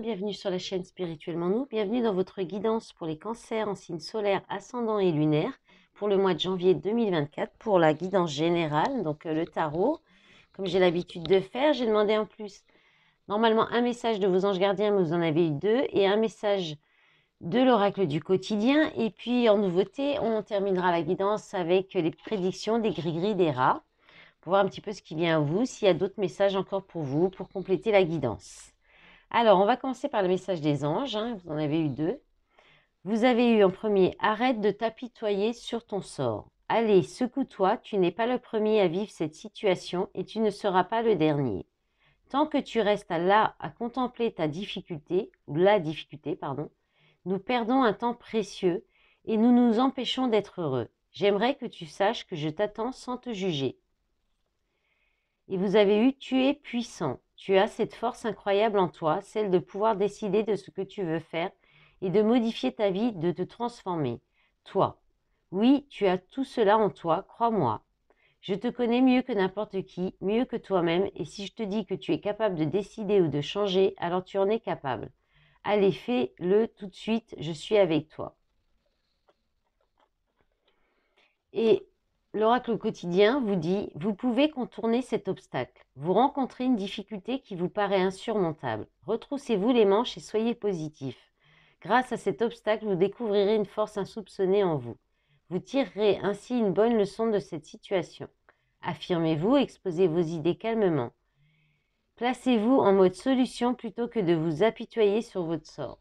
bienvenue sur la chaîne Spirituellement Nous, bienvenue dans votre guidance pour les cancers en signes solaire, ascendant et lunaire pour le mois de janvier 2024, pour la guidance générale, donc euh, le tarot. Comme j'ai l'habitude de faire, j'ai demandé en plus normalement un message de vos anges gardiens, mais vous en avez eu deux, et un message de l'oracle du quotidien. Et puis en nouveauté, on terminera la guidance avec les prédictions des gris-gris des rats, pour voir un petit peu ce qui vient à vous, s'il y a d'autres messages encore pour vous, pour compléter la guidance. Alors, on va commencer par le message des anges. Hein, vous en avez eu deux. Vous avez eu en premier Arrête de t'apitoyer sur ton sort. Allez, secoue-toi, tu n'es pas le premier à vivre cette situation et tu ne seras pas le dernier. Tant que tu restes là à contempler ta difficulté, ou la difficulté, pardon, nous perdons un temps précieux et nous nous empêchons d'être heureux. J'aimerais que tu saches que je t'attends sans te juger. Et vous avez eu Tu es puissant. Tu as cette force incroyable en toi, celle de pouvoir décider de ce que tu veux faire et de modifier ta vie, de te transformer. Toi. Oui, tu as tout cela en toi, crois-moi. Je te connais mieux que n'importe qui, mieux que toi-même, et si je te dis que tu es capable de décider ou de changer, alors tu en es capable. Allez, fais-le tout de suite, je suis avec toi. Et l'oracle quotidien vous dit, vous pouvez contourner cet obstacle. Vous rencontrez une difficulté qui vous paraît insurmontable. Retroussez-vous les manches et soyez positif. Grâce à cet obstacle, vous découvrirez une force insoupçonnée en vous. Vous tirerez ainsi une bonne leçon de cette situation. Affirmez-vous, exposez vos idées calmement. Placez-vous en mode solution plutôt que de vous apitoyer sur votre sort.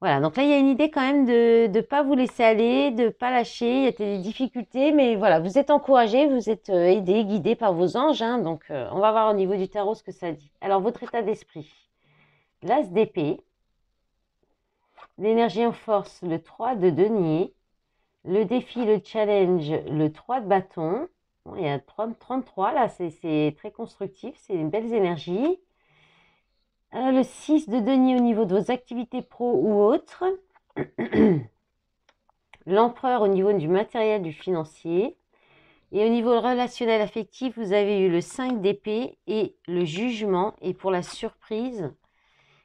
Voilà, donc là, il y a une idée quand même de ne pas vous laisser aller, de ne pas lâcher. Il y a des difficultés, mais voilà, vous êtes encouragé, vous êtes euh, aidé, guidé par vos anges. Hein. donc, euh, on va voir au niveau du tarot ce que ça dit. Alors, votre état d'esprit. L'as d'épée. L'énergie en force, le 3 de denier. Le défi, le challenge, le 3 de bâton. il y a 33 là, c'est très constructif, c'est une belle énergie. Euh, le 6 de denier au niveau de vos activités pro ou autres. L'empereur au niveau du matériel, du financier. Et au niveau relationnel affectif, vous avez eu le 5 d'épée et le jugement. Et pour la surprise,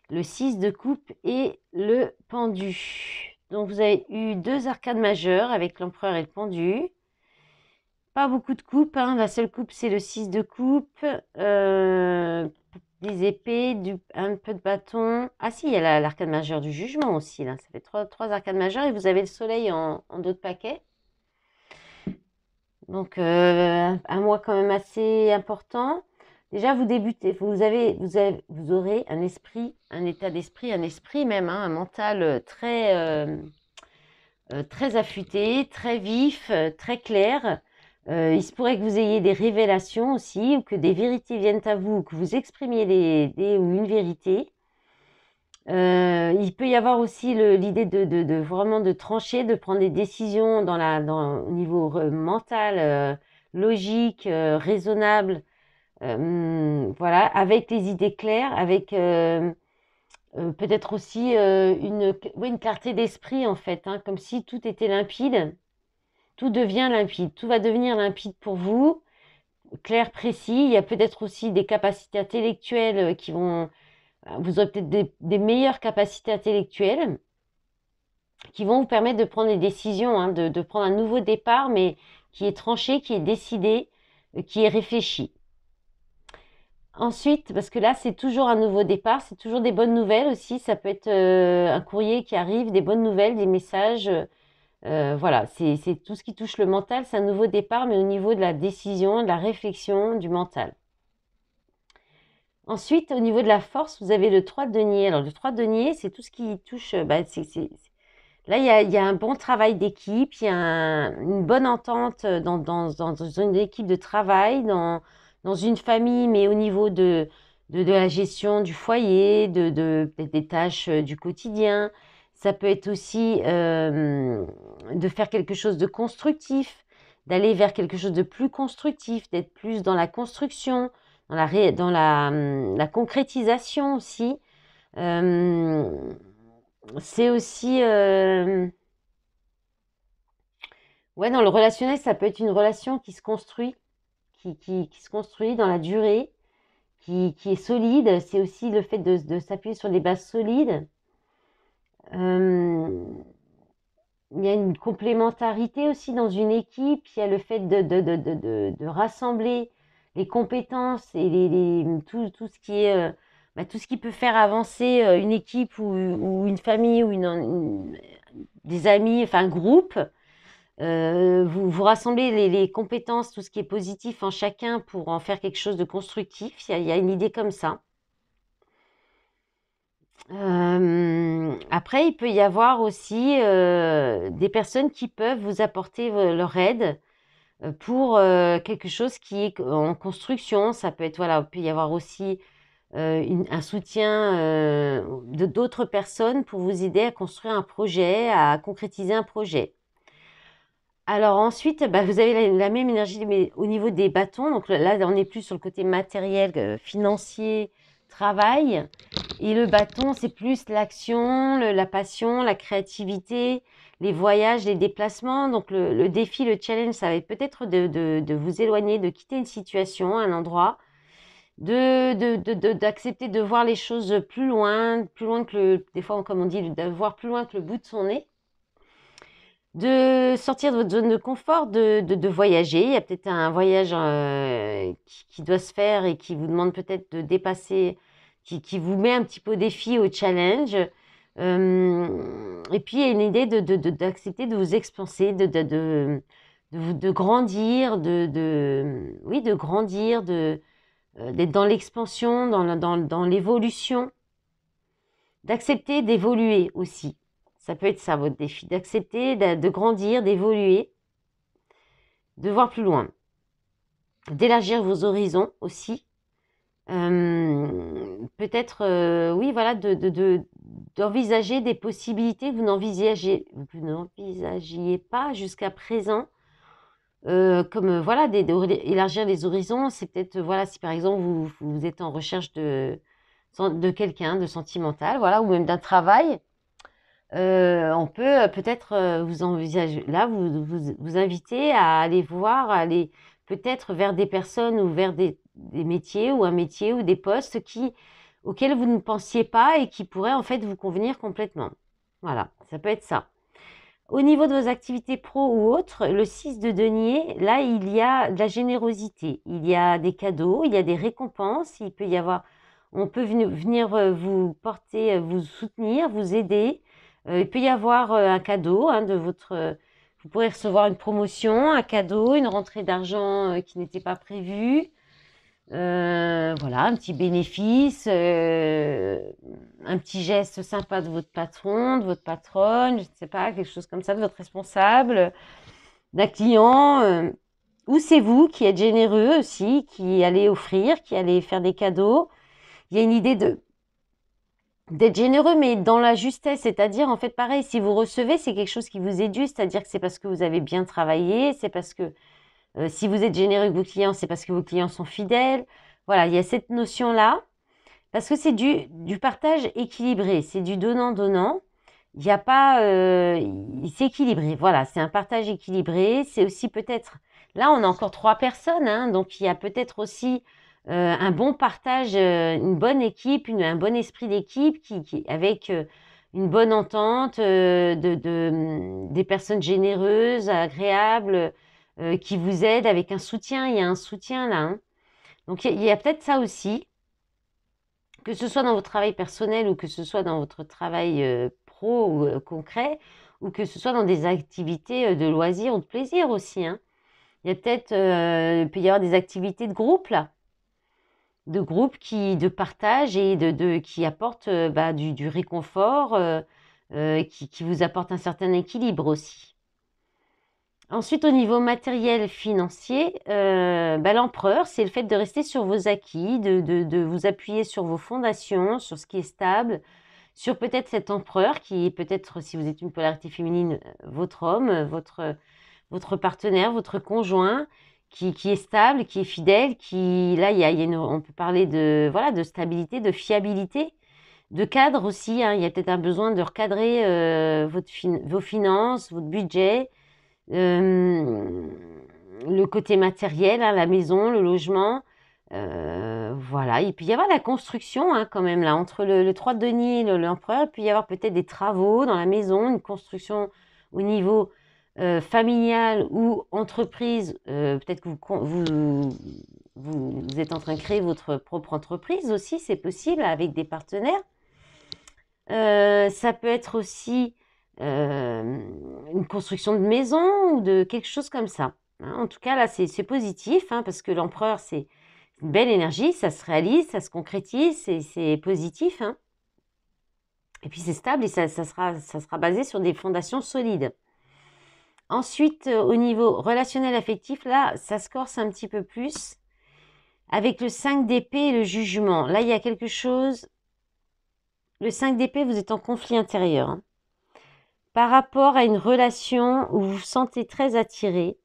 le 6 de coupe et le pendu. Donc vous avez eu deux arcades majeures avec l'empereur et le pendu. Pas beaucoup de coupes, hein. la seule coupe c'est le 6 de coupe. Euh, des épées, un peu de bâton. Ah si, il y a l'arcade majeure du jugement aussi, là. ça fait trois, arcades majeures, et vous avez le soleil en, en deux paquets. Donc euh, un mois quand même assez important. Déjà, vous débutez, vous, avez, vous, aurez un esprit, un état d'esprit, un esprit même, hein, un mental euh, très, euh, très affûté, très vif, très clair. Euh, il se pourrait que vous ayez des révélations aussi, ou que des vérités viennent à vous, que vous exprimiez des, ou une vérité. Euh, il peut y avoir aussi l'idée de, vraiment de trancher, de prendre des décisions dans la, dans, au niveau euh, mental, logique, raisonnable, voilà, avec des idées claires, avec peut-être aussi une, une, clarté d'esprit en fait, hein, comme si tout était limpide tout devient limpide, tout va devenir limpide pour vous, clair, précis. Il y a peut-être aussi des capacités intellectuelles euh, qui vont... Euh, vous aurez peut-être des, meilleures capacités intellectuelles qui vont vous permettre de prendre des décisions, hein, de, prendre un nouveau départ, mais qui est tranché, qui est décidé, euh, qui est réfléchi. Ensuite, parce que là, c'est toujours un nouveau départ, c'est toujours des bonnes nouvelles aussi. Ça peut être un courrier qui arrive, des bonnes nouvelles, des messages. Euh, voilà, c'est tout ce qui touche le mental, c'est un nouveau départ, mais au niveau de la décision, de la réflexion, du mental. Ensuite, au niveau de la force, vous avez le 3 denier. Alors, le 3 denier, c'est tout ce qui touche. Euh, bah, là, il y, a, un bon travail d'équipe, il y a une bonne entente euh, dans, une équipe de travail, dans, une famille, mais au niveau de, la gestion du foyer, des tâches du quotidien. Ça peut être aussi euh, de faire quelque chose de constructif, d'aller vers quelque chose de plus constructif, d'être plus dans la construction, dans la, dans hum, la, concrétisation aussi. Euh, c'est aussi... Euh, ouais, dans le relationnel, ça peut être une relation qui se construit, qui, qui, qui se construit dans la durée, qui, qui est solide. C'est aussi le fait de, de s'appuyer sur des bases solides. Euh, il y a une complémentarité aussi dans une équipe, il y a le fait de, de, de, de, rassembler les compétences et les, tout, tout, ce qui est, euh, bah, tout ce qui peut faire avancer euh, une équipe ou, ou, une famille ou une, des amis, enfin un groupe. vous, vous rassemblez les, compétences, tout ce qui est positif en chacun pour en faire quelque chose de constructif. il y a une idée comme ça après, il peut y avoir aussi, des personnes qui peuvent vous apporter leur aide, pour, quelque chose qui est en construction. Ça peut être, voilà, il peut y avoir aussi, un soutien, de d'autres personnes pour vous aider à construire un projet, à concrétiser un projet. Alors ensuite, bah, vous avez la même énergie, mais au niveau des bâtons, donc là, on est plus sur le côté matériel, financier travail. Et le bâton, c'est plus l'action, la passion, la créativité, les voyages, les déplacements. Donc le, défi, le challenge, ça va être peut-être de, vous éloigner, de quitter une situation, un endroit, de d'accepter de, voir les choses plus loin, plus loin que des fois comme on dit, de voir plus loin que le bout de son nez de sortir de votre zone de confort, de, voyager. Il y a peut-être un voyage euh, qui, doit se faire et qui vous demande peut-être de dépasser, qui, qui, vous met un petit peu au défi, au challenge. Euh, et puis, il y a une idée d'accepter de, vous expanser, de, de, de, grandir, de, de, oui, de grandir, euh, d'être dans l'expansion, dans l'évolution, d'accepter d'évoluer aussi ça peut être ça votre défi, d'accepter, de grandir, d'évoluer, de voir plus loin, d'élargir vos horizons aussi. peut-être, euh, oui, voilà, d'envisager des possibilités que vous n'envisagez, pas jusqu'à présent. Euh, comme euh, voilà, d'élargir les horizons, c'est peut-être voilà si par exemple vous, vous êtes en recherche de, de quelqu'un, de sentimental, voilà, ou même d'un travail, euh, on peut euh, peut-être euh, vous envisager, là, vous, inviter à aller voir, aller peut-être vers des personnes ou vers des, métiers ou un métier ou des postes qui, auxquels vous ne pensiez pas et qui pourraient en fait vous convenir complètement. Voilà, ça peut être ça. Au niveau de vos activités pro ou autres, le 6 de denier, là, il y a de la générosité, il y a des cadeaux, il y a des récompenses, il peut y avoir, on peut venir vous porter, vous soutenir, vous aider, euh, il peut y avoir euh, un cadeau hein, de votre. Euh, vous pourrez recevoir une promotion, un cadeau, une rentrée d'argent qui n'était pas prévue. voilà, un petit bénéfice, un petit geste sympa de votre patron, de votre patronne, je ne sais pas, quelque chose comme ça, de votre responsable, d'un client. ou c'est vous qui êtes généreux aussi, qui allez offrir, qui allez faire des cadeaux. Il y a une idée de d'être généreux, mais dans la justesse. C'est-à-dire, en fait, pareil, si vous recevez, c'est quelque chose qui vous est dû, c'est-à-dire que c'est parce que vous avez bien travaillé, c'est parce que euh, si vous êtes généreux avec vos clients, c'est parce que vos clients sont fidèles. Voilà, il y a cette notion-là, parce que c'est du, du partage équilibré, c'est du donnant-donnant. Il n'y a pas... Euh, c'est équilibré, voilà, c'est un partage équilibré. C'est aussi peut-être... Là, on a encore trois personnes, hein, donc il y a peut-être aussi euh, un bon partage, euh, une bonne équipe, un bon esprit d'équipe qui, avec euh, une bonne entente, de, hum, des personnes généreuses, agréables, qui vous aident avec un soutien. Il y a un soutien là. Hein. Donc il y a, peut-être ça aussi, que ce soit dans votre travail personnel ou que ce soit dans votre travail pro ou concret, ou que ce soit dans des activités de loisirs ou de plaisir aussi. Hein. Il y a peut-être, il peut y avoir des activités de groupe là de groupes qui de partage et de, de qui apportent euh, bah, du, réconfort, euh, euh, qui, vous apportent un certain équilibre aussi. Ensuite, au niveau matériel financier, bah, l'empereur, c'est le fait de rester sur vos acquis, de, vous appuyer sur vos fondations, sur ce qui est stable, sur peut-être cet empereur qui est peut-être, si vous êtes une polarité féminine, votre homme, votre partenaire, votre conjoint, qui, est stable, qui est fidèle, qui là, il y a, on peut parler de voilà de stabilité, de fiabilité, de cadre aussi. Hein. Il y a peut-être un besoin de recadrer euh, vos finances, votre budget, euh, le côté matériel, hein, la maison, le logement. Euh, voilà, il peut y avoir la construction hein, quand même là entre le, le de Denis et l'empereur. il peut y avoir peut-être des travaux dans la maison, une construction au niveau euh, familiale ou entreprise, euh, peut-être que vous, êtes en train de créer votre propre entreprise aussi, c'est possible, avec des partenaires. Euh, ça peut être aussi une construction de maison ou de quelque chose comme ça. Hein. en tout cas, là, c'est positif, hein, parce que l'empereur, c'est une belle énergie, ça se réalise, ça se concrétise, c'est positif. Hein. Et puis c'est stable et ça sera basé sur des fondations solides. Ensuite, euh, au niveau relationnel affectif, là, ça se corse un petit peu plus. Avec le 5 d'épée et le jugement. Là, il y a quelque chose. Le 5 d'épée, vous êtes en conflit intérieur. Hein. Par rapport à une relation où vous vous sentez très attiré,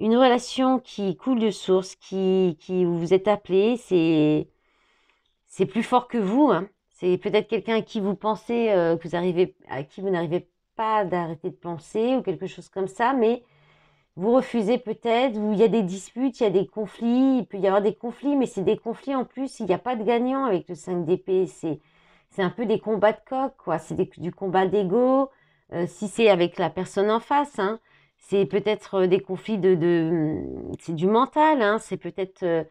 une relation qui coule de source, qui, vous êtes appelé, c'est c'est plus fort que vous. Hein. C'est peut-être quelqu'un à qui vous pensez euh, que vous arrivez, à qui vous n'arrivez d'arrêter de penser ou quelque chose comme ça, mais vous refusez peut-être, il y a des disputes, il y a des conflits, il peut y avoir des conflits, mais c'est des conflits en plus, il n'y a pas de gagnant avec le 5 d'épée, c'est, c'est un peu des combats de coq, quoi, c'est du combat d'ego, euh, si c'est avec la personne en face, hein. c'est peut-être euh, des conflits de, de mm, c'est du mental, hein. c'est peut-être euh,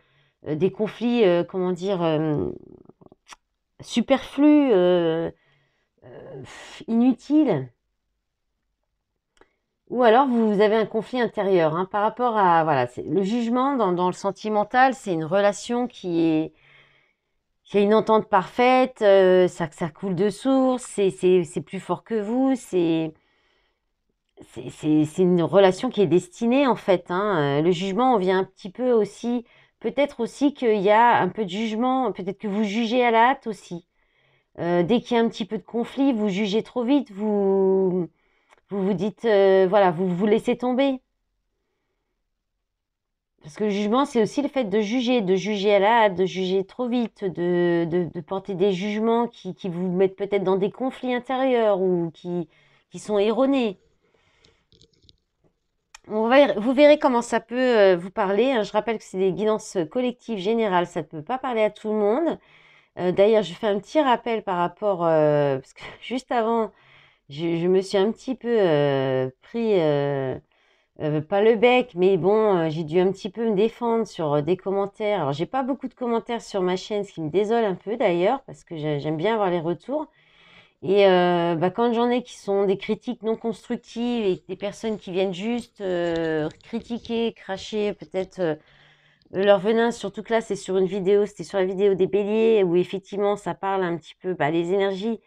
des conflits, comment dire, superflus, inutiles. Ou alors vous avez un conflit intérieur hein, par rapport à voilà le jugement dans, le sentimental, c'est une relation qui est qui a une entente parfaite, euh, ça ça coule de source, c'est plus fort que vous, c'est c'est une relation qui est destinée en fait. Hein. Euh, le jugement, on vient un petit peu aussi, peut-être aussi qu'il y a un peu de jugement, peut-être que vous jugez à la hâte aussi. Euh, dès qu'il y a un petit peu de conflit, vous jugez trop vite, vous vous vous dites, euh, voilà, vous vous laissez tomber. Parce que le jugement, c'est aussi le fait de juger, de juger à la hâte, de juger trop vite, de, porter des jugements qui, vous mettent peut-être dans des conflits intérieurs ou qui, qui sont erronés. On vous verrez comment ça peut euh, vous parler. Hein. Je rappelle que c'est des guidances collectives générales, ça ne peut pas parler à tout le monde. Euh, d'ailleurs, je fais un petit rappel par rapport, parce que juste avant je, me suis un petit peu euh, pris, euh, euh, pas le bec, mais bon, j'ai dû un petit peu me défendre sur des commentaires. Alors, j'ai pas beaucoup de commentaires sur ma chaîne, ce qui me désole un peu d'ailleurs, parce que j'aime bien avoir les retours. Et bah, quand j'en ai qui sont des critiques non constructives et des personnes qui viennent juste critiquer, cracher, peut-être leur venin, surtout que là, c'est sur une vidéo, c'était sur la vidéo des béliers, où effectivement, ça parle un petit peu bah, les énergies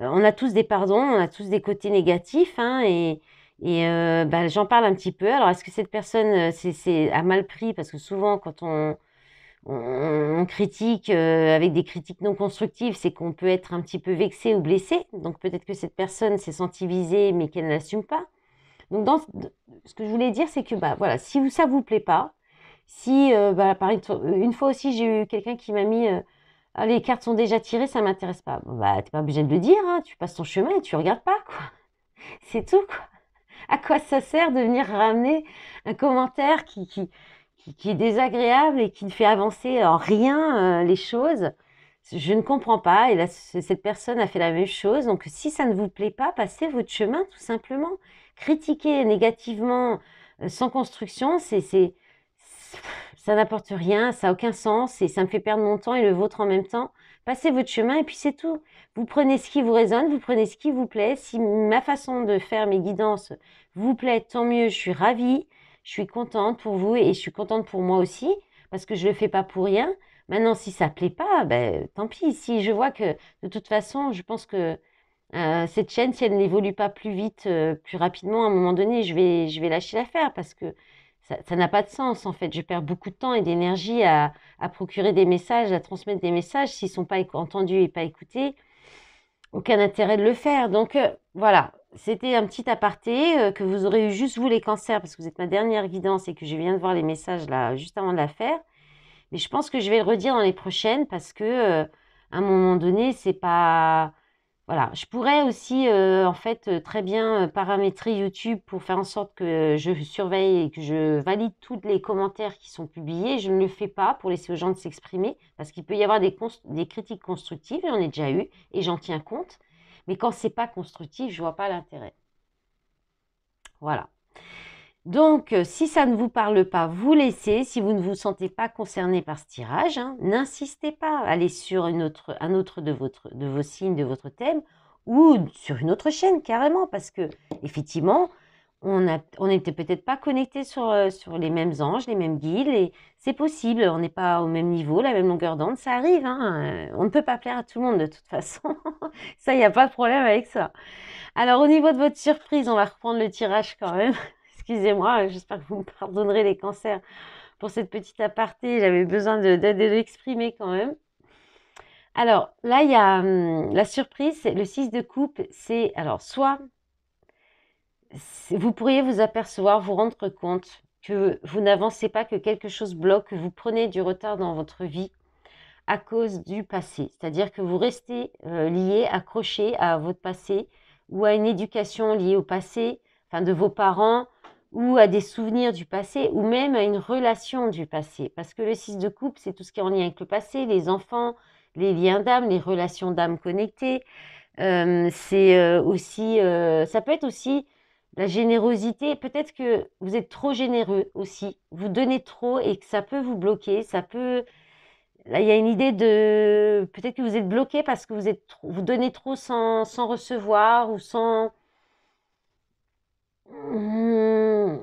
euh, on a tous des pardons, on a tous des côtés négatifs, hein, et, et euh, bah, j'en parle un petit peu. Alors, est-ce que cette personne euh, c'est a mal pris Parce que souvent, quand on, on, critique avec des critiques non constructives, c'est qu'on peut être un petit peu vexé ou blessé. Donc, peut-être que cette personne s'est senti visée, mais qu'elle n'assume pas. Donc, dans, ce que je voulais dire, c'est que bah, voilà, si ça ne vous plaît pas, si, bah, par une, fois aussi, j'ai eu quelqu'un qui m'a mis ah, les cartes sont déjà tirées, ça m'intéresse pas. bah, t'es pas obligé de le dire, hein. tu passes ton chemin et tu regardes pas, quoi. C'est tout, quoi. À quoi ça sert de venir ramener un commentaire qui, qui, qui, est désagréable et qui ne fait avancer en euh, rien euh, les choses Je ne comprends pas. Et là, cette personne a fait la même chose. Donc, si ça ne vous plaît pas, passez votre chemin, tout simplement. Critiquer négativement, euh, sans construction, c'est ça n'apporte rien, ça n'a aucun sens et ça me fait perdre mon temps et le vôtre en même temps. Passez votre chemin et puis c'est tout. Vous prenez ce qui vous résonne, vous prenez ce qui vous plaît. Si ma façon de faire mes guidances vous plaît, tant mieux, je suis ravie, je suis contente pour vous et je suis contente pour moi aussi parce que je ne le fais pas pour rien. Maintenant, si ça ne plaît pas, ben, tant pis. Si je vois que de toute façon, je pense que euh, cette chaîne, si elle n'évolue pas plus vite, euh, plus rapidement, à un moment donné, je vais, je vais lâcher l'affaire parce que ça n'a pas de sens en fait. Je perds beaucoup de temps et d'énergie à, procurer des messages, à transmettre des messages. S'ils ne sont pas entendus et pas écoutés, aucun intérêt de le faire. Donc euh, voilà, c'était un petit aparté euh, que vous aurez eu juste vous les cancers parce que vous êtes ma dernière guidance et que je viens de voir les messages là juste avant de la faire. Mais je pense que je vais le redire dans les prochaines parce que euh, à un moment donné, c'est pas voilà, je pourrais aussi euh, en fait euh, très bien euh, paramétrer YouTube pour faire en sorte que je surveille et que je valide tous les commentaires qui sont publiés. Je ne le fais pas pour laisser aux gens de s'exprimer parce qu'il peut y avoir des, des critiques constructives, j'en ai déjà eu et j'en tiens compte. Mais quand ce n'est pas constructif, je ne vois pas l'intérêt. Voilà. Donc, euh, si ça ne vous parle pas, vous laissez. Si vous ne vous sentez pas concerné par ce tirage, hein, n'insistez pas. Allez sur autre, un autre de, votre, de vos signes, de votre thème, ou sur une autre chaîne carrément, parce que effectivement, on n'était peut-être pas connecté euh, sur, les mêmes anges, les mêmes guides, et c'est possible, on n'est pas au même niveau, la même longueur d'onde, ça arrive, hein. euh, on ne peut pas plaire à tout le monde de toute façon, ça, il n'y a pas de problème avec ça. Alors au niveau de votre surprise, on va reprendre le tirage quand même. Excusez-moi, j'espère que vous me pardonnerez les cancers pour cette petite aparté. J'avais besoin de, l'exprimer quand même. Alors là, il y a hum, la surprise, le 6 de coupe, c'est alors soit vous pourriez vous apercevoir, vous rendre compte que vous n'avancez pas, que quelque chose bloque, que vous prenez du retard dans votre vie à cause du passé. C'est-à-dire que vous restez euh, lié, accroché à votre passé ou à une éducation liée au passé, enfin de vos parents, ou à des souvenirs du passé, ou même à une relation du passé. Parce que le 6 de coupe, c'est tout ce qui est en lien avec le passé, les enfants, les liens d'âme, les relations d'âme connectées. Euh, c'est euh, aussi, euh, ça peut être aussi la générosité. Peut-être que vous êtes trop généreux aussi, vous donnez trop et que ça peut vous bloquer. Ça peut, là, il y a une idée de, peut-être que vous êtes bloqué parce que vous êtes, vous donnez trop sans, sans recevoir ou sans Mmh.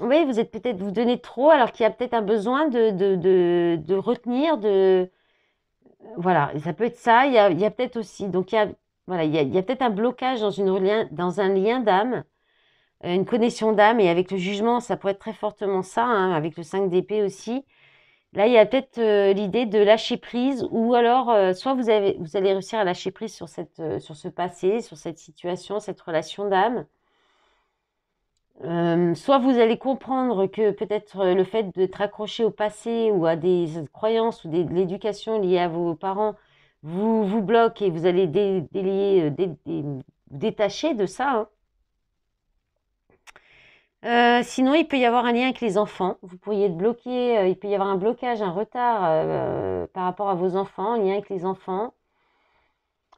Oui, vous êtes peut-être, vous donnez trop, alors qu'il y a peut-être un besoin de, de, retenir, de. Voilà, ça peut être ça. Il y a, peut-être aussi, donc il y a, voilà, il y a, peut-être un blocage dans, une dans un lien d'âme, euh, une connexion d'âme, et avec le jugement, ça pourrait être très fortement ça, hein, avec le 5 d'épée aussi. Là, il y a peut-être euh, l'idée de lâcher prise, ou alors, euh, soit vous, avez, vous allez réussir à lâcher prise sur, cette, sur ce passé, sur cette situation, cette relation d'âme euh, soit vous allez comprendre que peut-être euh, le fait d'être accroché au passé ou à des croyances ou de l'éducation liée à vos parents vous, vous bloque et vous allez délier, euh, détacher de ça. Hein. sinon, il peut y avoir un lien avec les enfants. Vous pourriez être bloqué, il peut y avoir un blocage, un retard par rapport à vos enfants, un lien avec les enfants.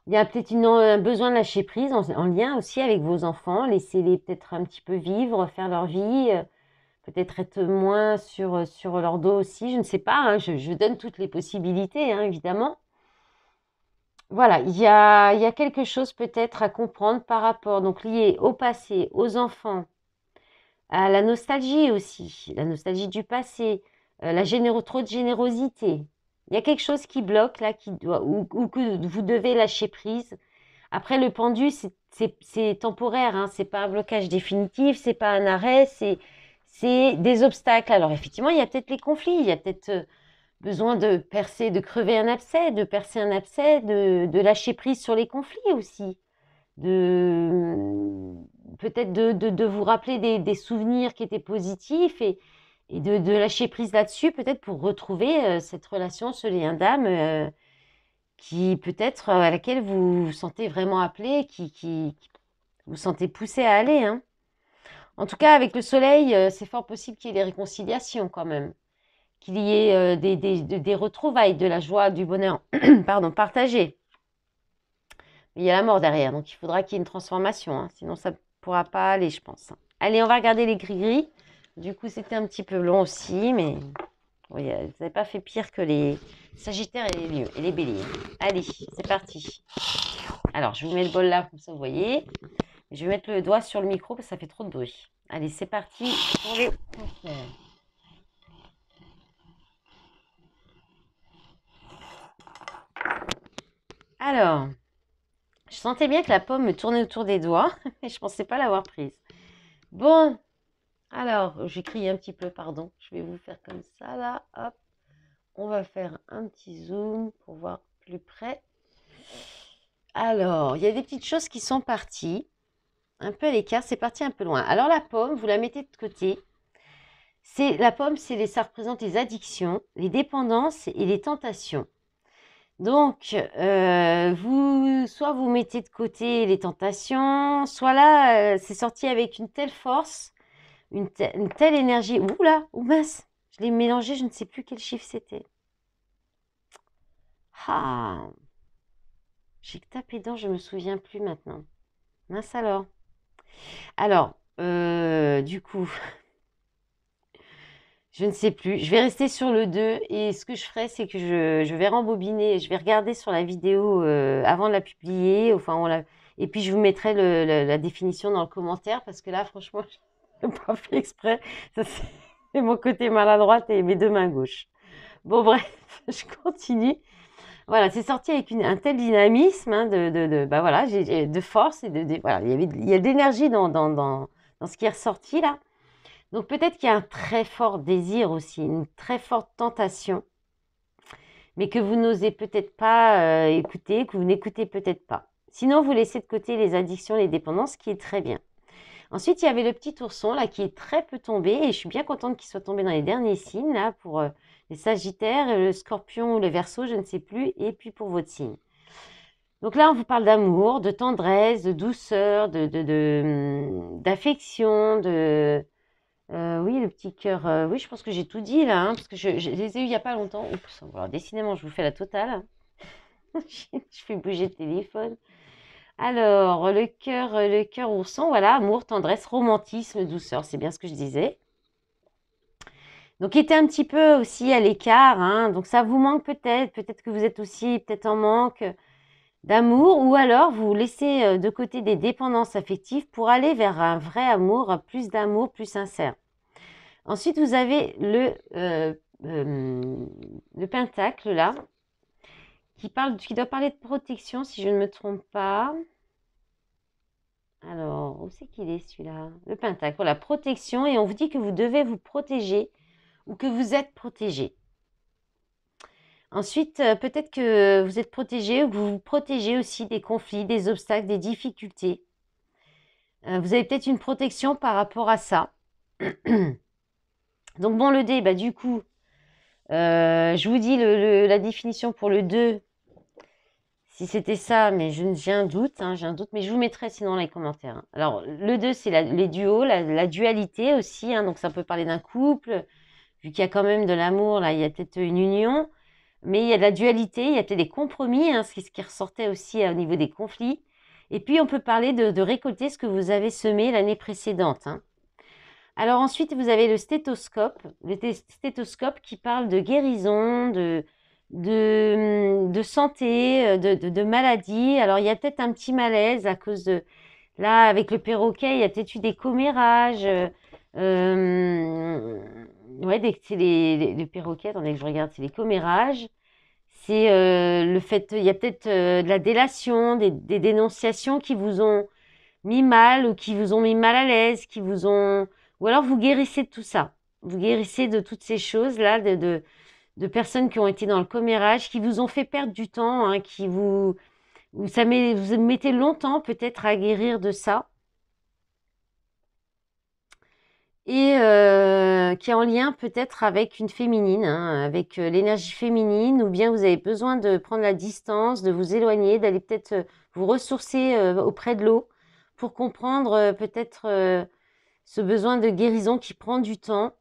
Il y a peut-être un besoin de lâcher prise en, lien aussi avec vos enfants. Laissez-les peut-être un petit peu vivre, faire leur vie. Euh, peut-être être moins euh, sur, leur dos aussi. Je ne sais pas. Hein, je, donne toutes les possibilités, hein, évidemment. Voilà, il y a, quelque chose peut-être à comprendre par rapport, donc lié au passé, aux enfants, à la nostalgie aussi, la nostalgie du passé, euh, la trop de générosité, il y a quelque chose qui bloque là, qui doit, ou, que vous devez lâcher prise. Après, le pendu, c'est temporaire, hein, c'est pas un blocage définitif, c'est pas un arrêt, c'est des obstacles. Alors effectivement, il y a peut-être les conflits, il y a peut-être euh, besoin de percer, de crever un abcès, de percer un abcès, de, lâcher prise sur les conflits aussi, de peut-être de, vous rappeler des, des souvenirs qui étaient positifs et, et de, lâcher prise là-dessus, peut-être pour retrouver euh, cette relation, ce lien d'âme euh, qui peut-être euh, à laquelle vous vous sentez vraiment appelé, qui, qui, vous sentez poussé à aller. Hein. En tout cas, avec le soleil, c'est fort possible qu'il y ait des réconciliations quand même, qu'il y ait des, retrouvailles, de la joie, du bonheur, pardon, partagé. il y a la mort derrière, donc il faudra qu'il y ait une transformation, hein. sinon ça ne pourra pas aller, je pense. Allez, on va regarder les gris-gris. Du coup, c'était un petit peu long aussi, mais oui, vous euh, n'avez pas fait pire que les Sagittaires et les et les Béliers. Allez, c'est parti. Alors, je vous mets le bol là, comme ça vous voyez. Je vais mettre le doigt sur le micro parce que ça fait trop de bruit. Allez, c'est parti Alors, je sentais bien que la pomme me tournait autour des doigts, mais je ne pensais pas l'avoir prise. Bon, alors, j'écris un petit peu, pardon. Je vais vous faire comme ça, là. Hop. On va faire un petit zoom pour voir plus près. Alors, il y a des petites choses qui sont parties. Un peu à l'écart, c'est parti un peu loin. Alors, la pomme, vous la mettez de côté. C'est La pomme, les, ça représente les addictions, les dépendances et les tentations. Donc, euh, vous, soit vous mettez de côté les tentations, soit là, euh, c'est sorti avec une telle force une, telle énergie. Ouh là, ou mince, je l'ai mélangé, je ne sais plus quel chiffre c'était. Ah, j'ai tapé dedans, je ne me souviens plus maintenant. Mince alors. Alors, euh, du coup, je ne sais plus. Je vais rester sur le 2 et ce que je ferai, c'est que je, je, vais rembobiner, je vais regarder sur la vidéo euh, avant de la publier. Enfin, on la... Et puis, je vous mettrai la définition dans le commentaire parce que là, franchement, pas fait exprès. c'est mon côté maladroite et mes deux mains gauches. Bon, bref, je continue. Voilà, c'est sorti avec un tel dynamisme, hein, de, de, bah de force et de, il y, il a de l'énergie dans, dans, ce qui est ressorti là. Donc peut-être qu'il y a un très fort désir aussi, une très forte tentation, mais que vous n'osez peut-être pas euh, écouter, que vous n'écoutez peut-être pas. Sinon, vous laissez de côté les addictions, les dépendances, ce qui est très bien. Ensuite, il y avait le petit ourson, là, qui est très peu tombé. Et je suis bien contente qu'il soit tombé dans les derniers signes, là, pour euh, les sagittaires, le scorpion, ou le verso, je ne sais plus. Et puis pour votre signe. Donc là, on vous parle d'amour, de tendresse, de douceur, de, hum, d'affection, de, euh, oui, le petit cœur. Euh, oui, je pense que j'ai tout dit là, hein, parce que je, les ai eu il n'y a pas longtemps. Oups, alors décidément, je vous fais la totale. Hein. je fais bouger le téléphone. Alors, le cœur, le cœur ourson, voilà, amour, tendresse, romantisme, douceur, c'est bien ce que je disais. Donc, il était un petit peu aussi à l'écart, hein. donc ça vous manque peut-être, peut-être que vous êtes aussi peut-être en manque d'amour, ou alors vous laissez euh, de côté des dépendances affectives pour aller vers un vrai amour, plus d'amour, plus sincère. Ensuite, vous avez le, euh, euh, le pentacle là, qui, parle, qui doit parler de protection, si je ne me trompe pas. Alors, où c'est qu'il est, celui-là Le pentacle, voilà, protection. Et on vous dit que vous devez vous protéger ou que vous êtes protégé. Ensuite, euh, peut-être que vous êtes protégé ou que vous vous protégez aussi des conflits, des obstacles, des difficultés. Euh, vous avez peut-être une protection par rapport à ça. Donc bon, le dé, bah, du coup, euh, je vous dis la définition pour le 2. Si c'était ça, mais j'ai un doute, hein, j'ai un doute, mais je vous mettrai sinon dans les commentaires. Alors, le 2, c'est les duos, la, dualité aussi, hein, donc ça peut parler d'un couple, vu qu'il y a quand même de l'amour, là, il y a peut-être une union, mais il y a de la dualité, il y a peut-être des compromis, hein, ce, qui, ressortait aussi euh, au niveau des conflits. Et puis, on peut parler de récolter ce que vous avez semé l'année précédente. Alors ensuite, vous avez le stéthoscope, le stéthoscope qui parle de guérison, de, Hum, euh, de, de santé, de, maladie. Alors, il y a peut-être un petit malaise à cause de... Là, avec le perroquet, il y a peut-être eu des commérages. Euh, euh ouais, dès que c'est les, les, perroquets, que je regarde, c'est les commérages. C'est euh, le fait, il y a peut-être de la délation, des, dénonciations qui vous ont mis mal ou qui vous ont mis mal à l'aise, qui vous ont... Ou alors vous guérissez de tout ça. Vous guérissez de toutes ces choses-là, de de personnes qui ont été dans le commérage, qui vous ont fait perdre du temps, hein, qui vous, vous, ça met, vous mettez longtemps peut-être à guérir de ça. Et euh, qui est en lien peut-être avec une féminine, hein, avec euh, l'énergie féminine, ou bien vous avez besoin de prendre la distance, de vous éloigner, d'aller peut-être euh, vous ressourcer auprès de l'eau pour comprendre peut-être ce besoin de guérison qui prend du temps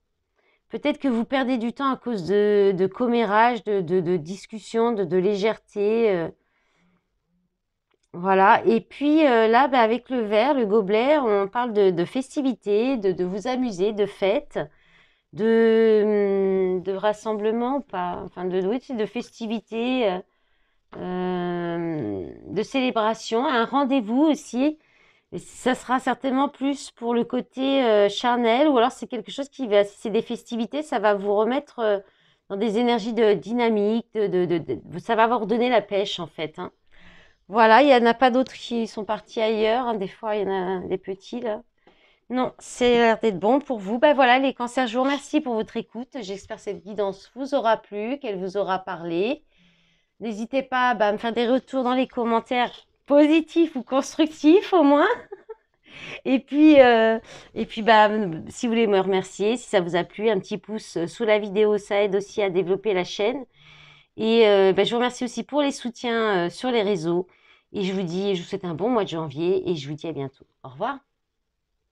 Peut-être que vous perdez du temps à cause de, commérages, de, de discussions, de, légèreté. Euh. voilà. Et puis euh, là, bah, avec le verre, le gobelet, on parle de, festivité, de, vous amuser, de fêtes, de, hum, de rassemblement, pas, enfin de, oui, de festivités, euh, de célébration, un rendez-vous aussi ça sera certainement plus pour le côté euh, charnel, ou alors c'est quelque chose qui va, c'est des festivités, ça va vous remettre euh, dans des énergies de dynamique, de, de, ça va vous redonner la pêche en fait. Hein. Voilà, il n'y en a pas d'autres qui sont partis ailleurs, hein, des fois il y en a des petits là. Non, c'est l'air d'être bon pour vous. Ben voilà les cancers, je vous remercie pour votre écoute. J'espère que cette guidance vous aura plu, qu'elle vous aura parlé. N'hésitez pas bah, à me faire des retours dans les commentaires positif ou constructif au moins. Et puis, euh, et puis bah, si vous voulez me remercier, si ça vous a plu, un petit pouce sous la vidéo, ça aide aussi à développer la chaîne. Et euh, bah, je vous remercie aussi pour les soutiens euh, sur les réseaux. Et je vous dis, je vous souhaite un bon mois de janvier et je vous dis à bientôt. Au revoir.